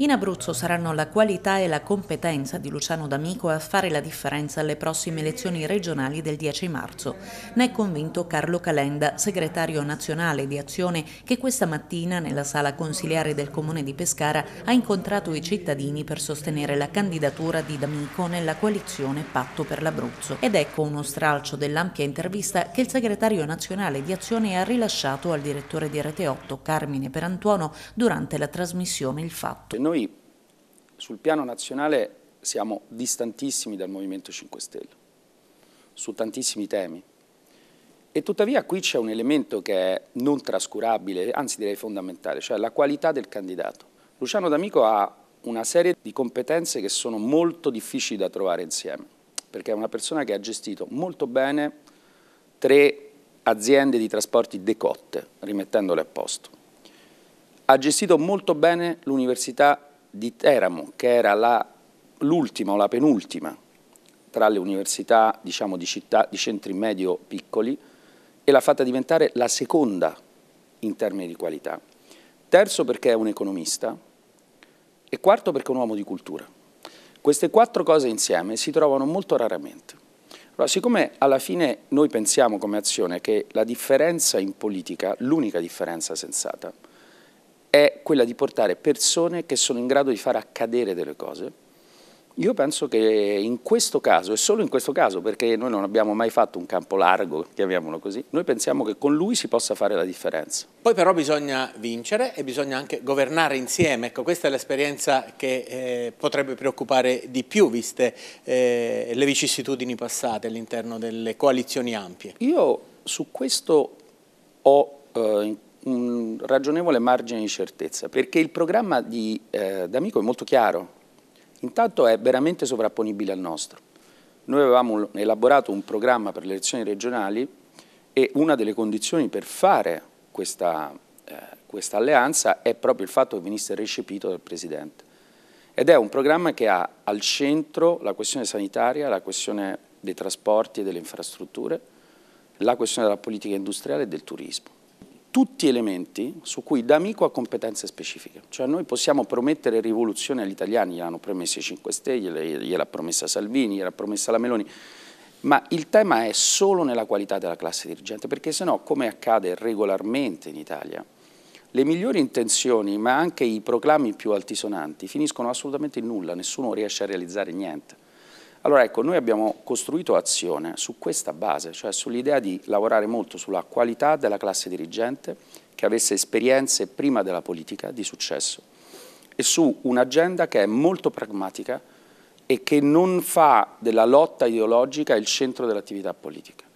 In Abruzzo saranno la qualità e la competenza di Luciano D'Amico a fare la differenza alle prossime elezioni regionali del 10 marzo. Ne è convinto Carlo Calenda, segretario nazionale di Azione, che questa mattina nella sala consiliare del comune di Pescara ha incontrato i cittadini per sostenere la candidatura di D'Amico nella coalizione Patto per l'Abruzzo. Ed ecco uno stralcio dell'ampia intervista che il segretario nazionale di Azione ha rilasciato al direttore di Rete 8, Carmine Perantuono, durante la trasmissione Il Fatto noi sul piano nazionale siamo distantissimi dal Movimento 5 Stelle, su tantissimi temi. E tuttavia qui c'è un elemento che è non trascurabile, anzi direi fondamentale, cioè la qualità del candidato. Luciano D'Amico ha una serie di competenze che sono molto difficili da trovare insieme, perché è una persona che ha gestito molto bene tre aziende di trasporti decotte, rimettendole a posto ha gestito molto bene l'Università di Teramo, che era l'ultima o la penultima tra le università diciamo, di, città, di centri medio piccoli e l'ha fatta diventare la seconda in termini di qualità. Terzo perché è un economista e quarto perché è un uomo di cultura. Queste quattro cose insieme si trovano molto raramente. Allora, siccome alla fine noi pensiamo come azione che la differenza in politica, l'unica differenza sensata, è quella di portare persone che sono in grado di far accadere delle cose. Io penso che in questo caso, e solo in questo caso, perché noi non abbiamo mai fatto un campo largo, chiamiamolo così, noi pensiamo che con lui si possa fare la differenza. Poi però bisogna vincere e bisogna anche governare insieme, ecco questa è l'esperienza che eh, potrebbe preoccupare di più viste eh, le vicissitudini passate all'interno delle coalizioni ampie. Io su questo ho eh, un ragionevole margine di certezza, perché il programma di eh, D'Amico è molto chiaro, intanto è veramente sovrapponibile al nostro. Noi avevamo elaborato un programma per le elezioni regionali e una delle condizioni per fare questa, eh, questa alleanza è proprio il fatto che venisse recepito dal Presidente. Ed è un programma che ha al centro la questione sanitaria, la questione dei trasporti e delle infrastrutture, la questione della politica industriale e del turismo tutti elementi su cui D'Amico ha competenze specifiche. Cioè noi possiamo promettere rivoluzione agli italiani, gliel'hanno promessa i 5 Stelle, gliel'ha promessa Salvini, gliel'ha promessa la Meloni, ma il tema è solo nella qualità della classe dirigente, perché se no, come accade regolarmente in Italia, le migliori intenzioni, ma anche i proclami più altisonanti, finiscono assolutamente in nulla, nessuno riesce a realizzare niente. Allora ecco, noi abbiamo costruito azione su questa base, cioè sull'idea di lavorare molto sulla qualità della classe dirigente che avesse esperienze prima della politica di successo e su un'agenda che è molto pragmatica e che non fa della lotta ideologica il centro dell'attività politica.